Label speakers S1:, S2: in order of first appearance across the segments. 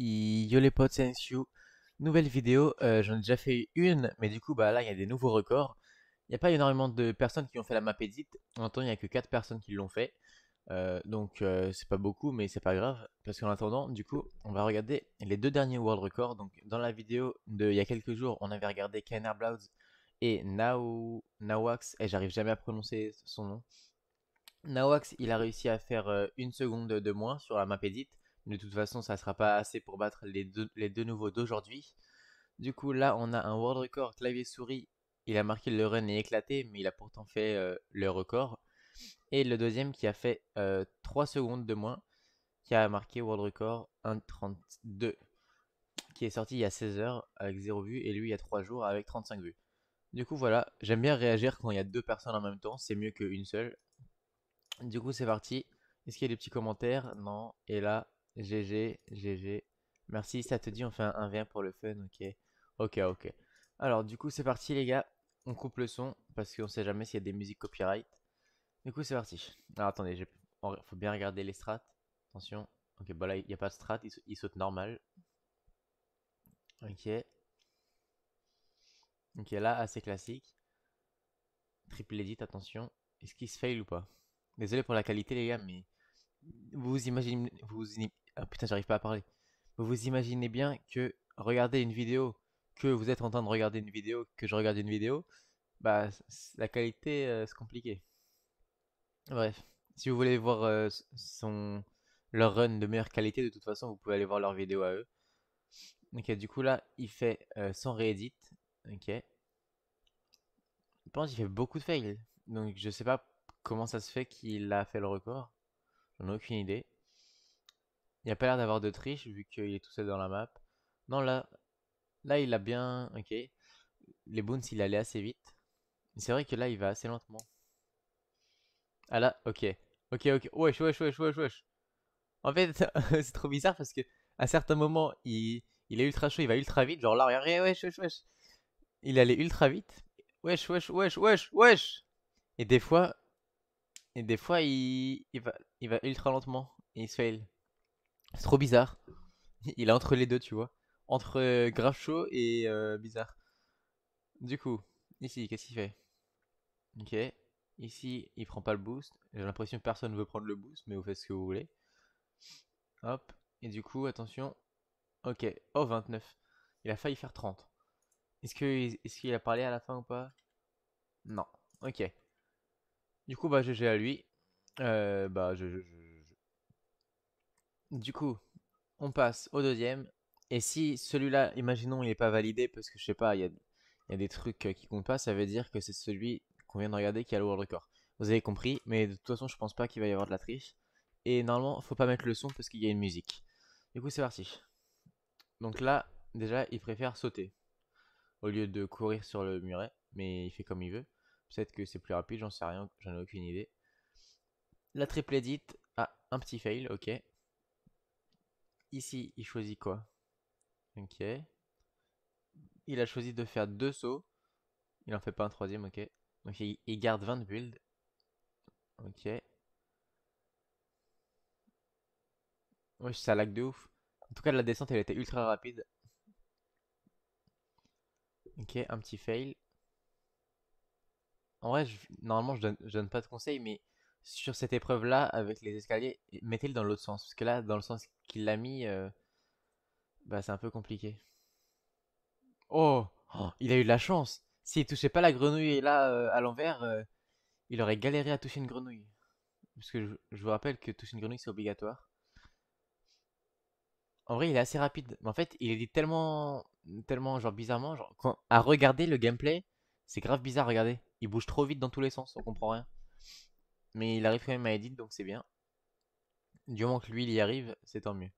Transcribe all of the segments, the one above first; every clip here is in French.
S1: Yo les potes, c'est Nouvelle vidéo, euh, j'en ai déjà fait une, mais du coup, bah là, il y a des nouveaux records. Il n'y a pas énormément de personnes qui ont fait la map edit. En attendant, il n'y a que 4 personnes qui l'ont fait. Euh, donc, euh, c'est pas beaucoup, mais c'est pas grave. Parce qu'en attendant, du coup, on va regarder les deux derniers world records. Donc, dans la vidéo de il y a quelques jours, on avait regardé Kenner et Nao... Nawax. Et eh, j'arrive jamais à prononcer son nom. Nawax, il a réussi à faire une seconde de moins sur la map edit. De toute façon, ça ne sera pas assez pour battre les deux, nouveaux d'aujourd'hui. Du coup, là, on a un world record clavier-souris. Il a marqué le run et éclaté, mais il a pourtant fait euh, le record. Et le deuxième qui a fait 3 euh, secondes de moins, qui a marqué world record 1.32, qui est sorti il y a 16 heures avec 0 vues, et lui il y a 3 jours avec 35 vues. Du coup, voilà, j'aime bien réagir quand il y a deux personnes en même temps, c'est mieux qu'une seule. Du coup, c'est parti. Est-ce qu'il y a des petits commentaires Non. Et là, GG, GG. Merci, ça te dit on fait un 1 1 pour le fun, ok. Ok, ok. Alors du coup c'est parti les gars, on coupe le son parce qu'on sait jamais s'il y a des musiques copyright. Du coup c'est parti. Alors attendez, faut bien regarder les strats. Attention. Ok, bah là il n'y a pas de strat, il, saute normal. Ok. Ok, là assez classique. Triple edit, attention. Est-ce qu'il se fail ou pas Désolé pour la qualité les gars, mais vous imaginez, vous ah putain, j'arrive pas à parler. Vous imaginez bien que regarder une vidéo, que vous êtes en train de regarder une vidéo, que je regarde une vidéo, bah la qualité c'est euh, compliqué. Bref, si vous voulez voir euh, son leur run de meilleure qualité, de toute façon vous pouvez aller voir leur vidéo à eux. Ok, du coup là il fait son euh, sans réédit. Ok. Je pense qu'il fait beaucoup de fails, donc je sais pas comment ça se fait qu'il a fait le record. J'en ai aucune idée. Il n'y a pas l'air d'avoir de triche vu qu'il est tout seul dans la map. Non, là, là il a bien... Ok. Les boons, il allait assez vite. C'est vrai que là, il va assez lentement. Ah là, ok. Ok, ok. Wesh, wesh, wesh, wesh, wesh. En fait, c'est trop bizarre parce que à certains moments, il, est ultra chaud, il va ultra vite. Genre là, regarde wesh, wesh, wesh. Il allait ultra vite. Wesh, wesh, wesh, wesh, wesh. Et des fois, et des fois, il, va, il va ultra lentement et il se fail. C'est trop bizarre. Il est entre les deux, tu vois. Entre euh, grave chaud et euh, bizarre. Du coup, ici, qu'est-ce qu'il fait Ok. Ici, il prend pas le boost. J'ai l'impression que personne veut prendre le boost, mais vous faites ce que vous voulez. Hop. Et du coup, attention. Ok. Oh, 29. Il a failli faire 30. Est-ce qu'il a parlé à la fin ou pas Non. Ok. Du coup, bah, GG à lui. Euh, bah, je du coup, on passe au deuxième. Et si celui-là, imaginons, il n'est pas validé parce que je sais pas, il y a, des trucs euh, qui comptent pas, ça veut dire que c'est celui qu'on vient de regarder qui a le world record. Vous avez compris, mais de toute façon, je pense pas qu'il va y avoir de la triche. Et normalement, faut pas mettre le son parce qu'il y a une musique. Du coup, c'est parti. Donc là, déjà, il préfère sauter au lieu de courir sur le muret, mais il fait comme il veut. Peut-être que c'est plus rapide, j'en sais rien, j'en ai aucune idée. La triple edit ah, un petit fail, ok. Ici, il choisit quoi Ok. Il a choisi de faire deux sauts. Il en fait pas un troisième, ok. Donc il, garde 20 de build. Ok. Ouais, ça lag de ouf. En tout cas, la descente, elle était ultra rapide. Ok, un petit fail. En vrai, normalement, je donne, je donne pas de conseils, mais sur cette épreuve-là avec les escaliers, mettez-le dans l'autre sens. Parce que là, dans le sens qu'il l'a mis, euh, bah, c'est un peu compliqué. Oh! oh, Il a eu de la chance S'il touchait pas la grenouille là, euh, à l'envers, euh, il aurait galéré à toucher une grenouille. Parce que je, vous rappelle que toucher une grenouille, c'est obligatoire. En vrai, il est assez rapide. en fait, il est tellement, tellement genre bizarrement, à regarder le gameplay, c'est grave bizarre, regardez. Il bouge trop vite dans tous les sens, on comprend rien. Mais il arrive quand même à Edith, donc c'est bien. Du moment que lui, il y arrive, c'est tant mieux.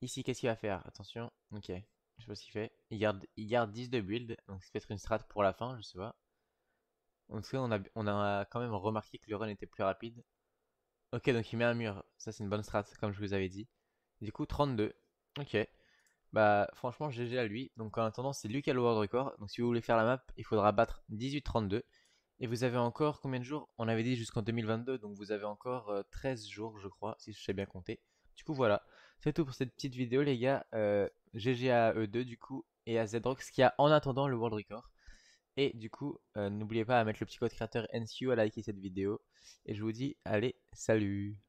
S1: Ici, qu'est-ce qu'il va faire Attention, ok. Je sais pas ce qu'il fait. Il garde, il garde 10 de build, donc c'est peut-être une strat pour la fin, je sais pas. En tout cas, on a, on a quand même remarqué que le run était plus rapide. Ok, donc il met un mur. Ça, c'est une bonne strat, comme je vous avais dit. Du coup, 32. Ok. Bah, franchement, GG à lui. Donc, en attendant, c'est lui qui a le world record. Donc, si vous voulez faire la map, il faudra battre 18-32. Et vous avez encore combien de jours On avait dit jusqu'en 2022, donc vous avez encore 13 euh, jours, je crois, si je sais bien compter. Du coup, voilà. C'est tout pour cette petite vidéo, les gars. Euh, GG à E2, du coup, et à Zedrox, qui a en attendant le World Record. Et du coup, euh, n'oubliez pas à mettre le petit code créateur NCU, à liker cette vidéo. Et je vous dis, allez, salut